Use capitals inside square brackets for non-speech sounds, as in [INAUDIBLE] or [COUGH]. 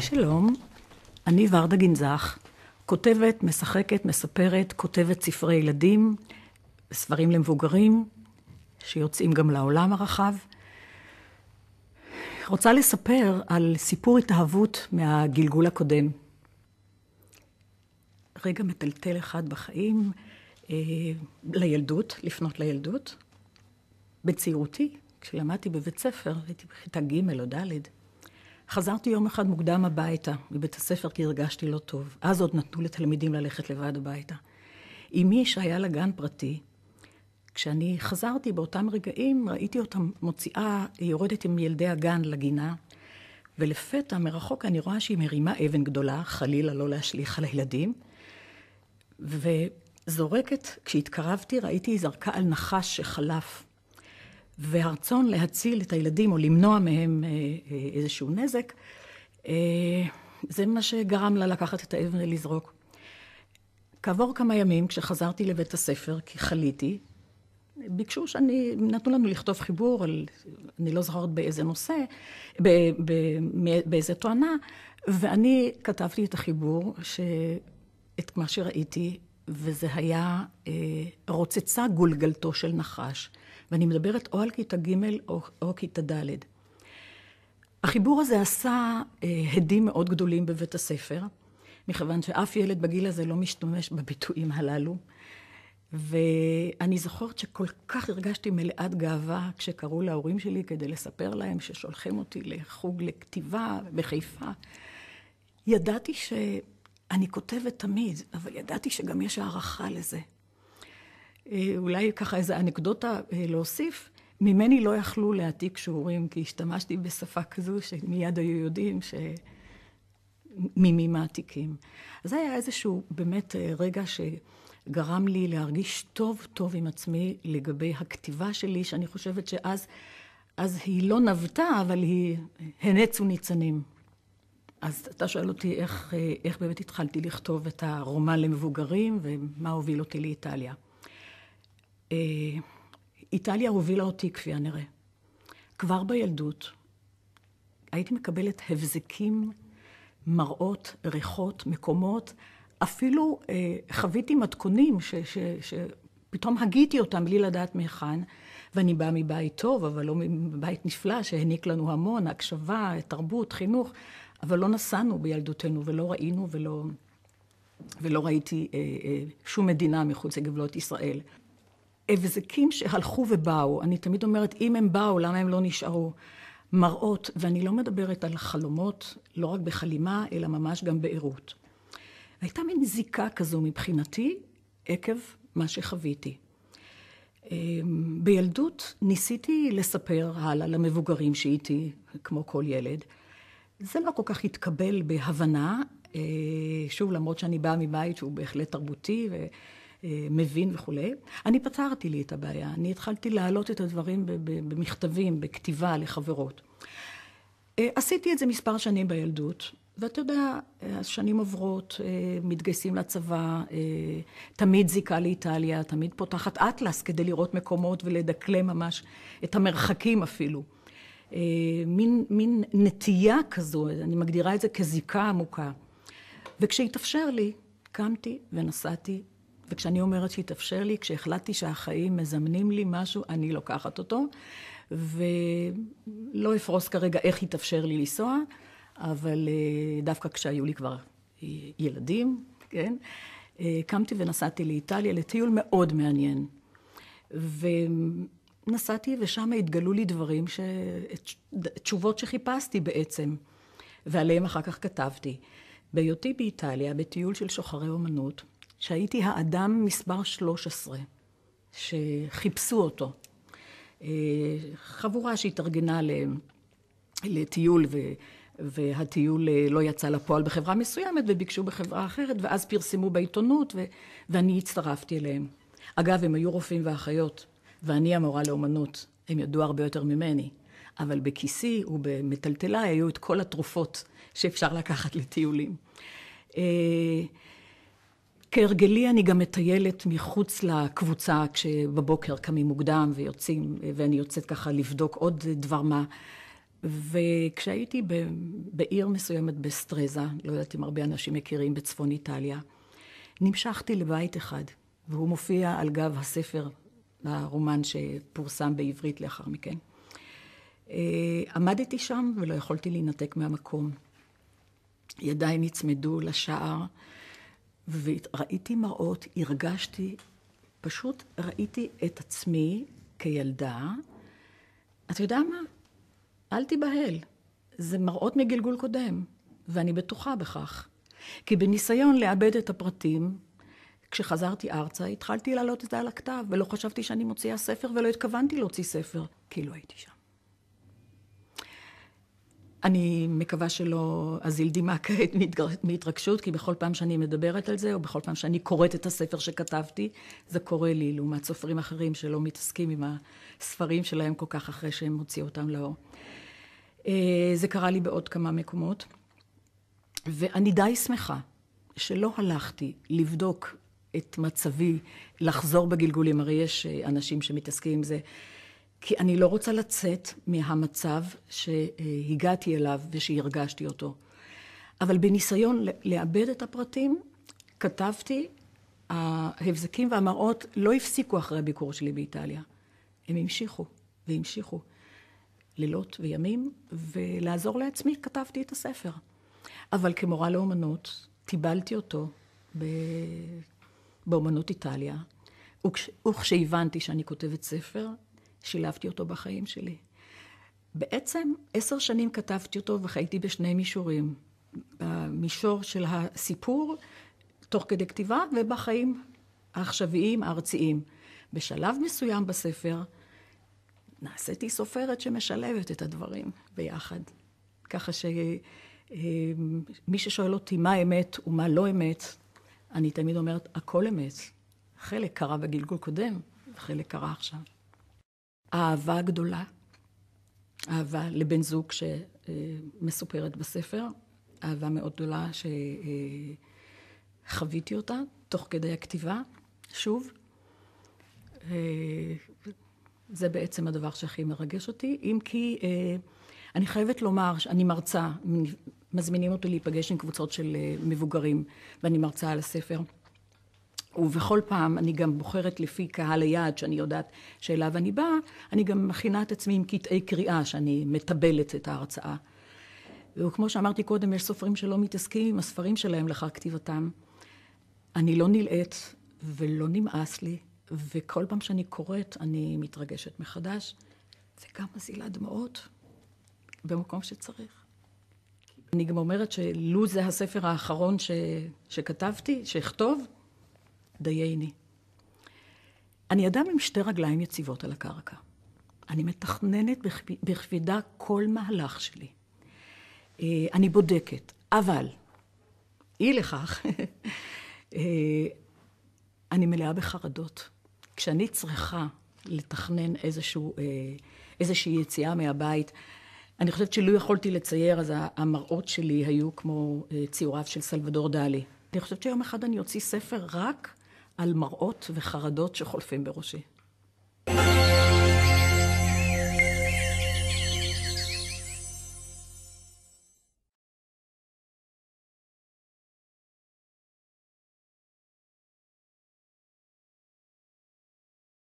שלום, אני ורדה גנזך, כותבת, משחקת, מספרת, כותבת ספרי ילדים, ספרים למבוגרים, שיוצאים גם לעולם הרחב. רוצה לספר על סיפור התאהבות מהגלגול הקודם. רגע מטלטל אחד בחיים, אה, לילדות, לפנות לילדות. בצעירותי, כשלמדתי בבית ספר, הייתי בכיתה ג' או ד', חזרתי יום אחד מוקדם הביתה, מבית הספר, כי הרגשתי לא טוב. אז עוד נתנו לתלמידים ללכת לבד הביתה. אמי, שהיה לה גן פרטי, כשאני חזרתי באותם רגעים, ראיתי אותה מוציאה, היא יורדת עם ילדי הגן לגינה, ולפתע, מרחוק, אני רואה שהיא מרימה אבן גדולה, חלילה לא להשליך על הילדים, וזורקת, כשהתקרבתי, ראיתי היא זרקה על נחש שחלף והרצון להציל את הילדים או למנוע מהם אה, אה, איזשהו נזק, אה, זה מה שגרם לה לקחת את האבן ולזרוק. כעבור כמה ימים, כשחזרתי לבית הספר, כי חליתי, ביקשו שאני, נתנו לנו לכתוב חיבור על, אני לא זוכרת באיזה נושא, ב, ב, באיזה תואנה, ואני כתבתי את החיבור, ש, את מה שראיתי, וזה היה אה, רוצצה גולגלתו של נחש. ואני מדברת או על כיתה ג' או, או כיתה ד'. החיבור הזה עשה אה, הדים מאוד גדולים בבית הספר, מכיוון שאף ילד בגיל הזה לא משתמש בביטויים הללו. ואני זוכרת שכל כך הרגשתי מלאת גאווה כשקראו להורים שלי כדי לספר להם ששולחים אותי לחוג לכתיבה בחיפה. ידעתי שאני כותבת תמיד, אבל ידעתי שגם יש הערכה לזה. אה, אולי ככה איזו אנקדוטה אה, להוסיף, ממני לא יכלו להעתיק שיעורים, כי השתמשתי בשפה כזו שמיד היו יודעים ש... ממי מעתיקים. אז זה היה איזשהו באמת אה, רגע שגרם לי להרגיש טוב טוב עם עצמי לגבי הכתיבה שלי, שאני חושבת שאז אז היא לא נבטה, אבל היא הנצו ניצנים. אז אתה שואל אותי איך, איך באמת התחלתי לכתוב את הרומן למבוגרים ומה הוביל אותי לאיטליה. אה, איטליה הובילה אותי, כפי הנראה. כבר בילדות הייתי מקבלת הבזקים, מראות, ריחות, מקומות. אפילו אה, חוויתי מתכונים ש, ש, שפתאום הגיתי אותם בלי לדעת מהיכן. ואני באה מבית טוב, אבל לא מבית נפלא, שהעניק לנו המון, הקשבה, תרבות, חינוך, אבל לא נסענו בילדותנו ולא ראינו ולא, ולא ראיתי אה, אה, שום מדינה מחוץ לגבולות ישראל. הבזקים שהלכו ובאו, אני תמיד אומרת, אם הם באו, למה הם לא נשארו? מראות, ואני לא מדברת על חלומות, לא רק בחלימה, אלא ממש גם בעירות. הייתה מין זיקה כזו מבחינתי, עקב מה שחוויתי. אמ, בילדות ניסיתי לספר הלאה למבוגרים שהייתי, כמו כל ילד. זה לא כל כך התקבל בהבנה, אה, שוב, למרות שאני באה מבית שהוא בהחלט תרבותי, ו... אה, מבין וכולי. אני פתרתי לי את הבעיה, אני התחלתי להעלות את הדברים במכתבים, בכתיבה לחברות. אה, עשיתי את זה מספר שנים בילדות, ואתה יודע, אה, השנים עוברות, מתגייסים לצבא, תמיד זיקה לאיטליה, תמיד פותחת אטלס כדי לראות מקומות ולדקלם ממש את המרחקים אפילו. מין, מין נטייה כזו, אני מגדירה את זה כזיקה עמוקה. וכשהתאפשר לי, קמתי ונסעתי וכשאני אומרת שהתאפשר לי, כשהחלטתי שהחיים מזמנים לי משהו, אני לוקחת אותו. ולא אפרוס כרגע איך התאפשר לי לנסוע, אבל אה, דווקא כשהיו לי כבר אה, ילדים, כן, אה, קמתי ונסעתי לאיטליה לטיול מאוד מעניין. ונסעתי ושם התגלו לי דברים, ש... תשובות שחיפשתי בעצם, ועליהם אחר כך כתבתי. בהיותי באיטליה, בטיול של שוחרי אומנות, שהייתי האדם מספר 13, שחיפשו אותו. אה, חבורה שהתארגנה לטיול, ו... והטיול אה, לא יצא לפועל בחברה מסוימת, וביקשו בחברה אחרת, ואז פרסמו בעיתונות, ו... ואני הצטרפתי אליהם. אגב, הם היו רופאים ואחיות, ואני המורה לאומנות. הם ידעו הרבה יותר ממני. אבל בכיסי ובמטלטליי היו את כל התרופות שאפשר לקחת לטיולים. אה, כהרגלי אני גם מטיילת מחוץ לקבוצה כשבבוקר קמים מוקדם ויוצאים, ואני יוצאת ככה לבדוק עוד דבר מה. וכשהייתי ב, בעיר מסוימת בסטרזה, לא יודעת אם הרבה אנשים מכירים, בצפון איטליה, נמשכתי לבית אחד, והוא מופיע על גב הספר, הרומן שפורסם בעברית לאחר מכן. אה, עמדתי שם ולא יכולתי להינתק מהמקום. ידיי נצמדו לשער. וראיתי מראות, הרגשתי, פשוט ראיתי את עצמי כילדה. אתה יודע מה? אל תיבהל. זה מראות מגלגול קודם, ואני בטוחה בכך. כי בניסיון לאבד את הפרטים, כשחזרתי ארצה, התחלתי להעלות את זה על הכתב, ולא חשבתי שאני מוציאה ספר, ולא התכוונתי להוציא ספר, כי לא הייתי שם. אני מקווה שלא אזיל דמעה כעת מהתרגשות, כי בכל פעם שאני מדברת על זה, או בכל פעם שאני קוראת את הספר שכתבתי, זה קורה לי, לעומת סופרים אחרים שלא מתעסקים עם הספרים שלהם כל כך אחרי שהם מוציאו אותם לאור. אה, זה קרה לי בעוד כמה מקומות, ואני די שמחה שלא הלכתי לבדוק את מצבי לחזור בגלגולים, הרי יש אה, אנשים שמתעסקים עם זה. כי אני לא רוצה לצאת מהמצב שהגעתי אליו ושהרגשתי אותו. אבל בניסיון לאבד את הפרטים, כתבתי, ההבזקים והמראות לא הפסיקו אחרי הביקור שלי באיטליה. הם המשיכו, והמשיכו. לילות וימים, ולעזור לעצמי כתבתי את הספר. אבל כמורה לאומנות, טיבלתי אותו ב... באומנות איטליה, וכש... וכשהבנתי שאני כותבת ספר, שילבתי אותו בחיים שלי. בעצם עשר שנים כתבתי אותו וחייתי בשני מישורים. במישור של הסיפור, תוך כדי כתיבה, ובחיים העכשוויים, הארציים. בשלב מסוים בספר, נעשיתי סופרת שמשלבת את הדברים ביחד. ככה שמי אמ, ששואל אותי מה אמת ומה לא אמת, אני תמיד אומרת, הכל אמת. חלק קרה בגלגול קודם, וחלק קרה עכשיו. אהבה גדולה, אהבה לבן זוג שמסופרת אה, בספר, אהבה מאוד גדולה שחוויתי אה, אותה תוך כדי הכתיבה, שוב. אה, זה בעצם הדבר שהכי מרגש אותי, אם כי אני חייבת לומר שאני מרצה, מזמינים אותי להיפגש עם קבוצות של מבוגרים, ואני מרצה על הספר. ובכל פעם אני גם בוחרת לפי קהל היעד שאני יודעת שאליו אני באה, אני גם מכינה את עצמי עם קטעי קריאה שאני מטבלת את ההרצאה. וכמו שאמרתי קודם, יש סופרים שלא מתעסקים עם הספרים שלהם לאחר כתיבתם. אני לא נלאית ולא נמאס לי, וכל פעם שאני קוראת אני מתרגשת מחדש, וגם מזילה דמעות במקום שצריך. אני גם אומרת שלו זה הספר האחרון ש... שכתבתי, שאכתוב, דייני. אני אדם עם שתי רגליים יציבות על הקרקע. אני מתכננת בכבידה כל מהלך שלי. אה, אני בודקת, אבל אי לכך, [LAUGHS] אה, אני מלאה בחרדות. כשאני צריכה לתכנן איזשהו, אה, איזושהי יציאה מהבית, אני חושבת שלו יכולתי לצייר, אז המראות שלי היו כמו ציוריו של סלבדור דלי. אני חושבת שיום אחד אני אוציא ספר רק על מראות וחרדות שחולפים בראשי.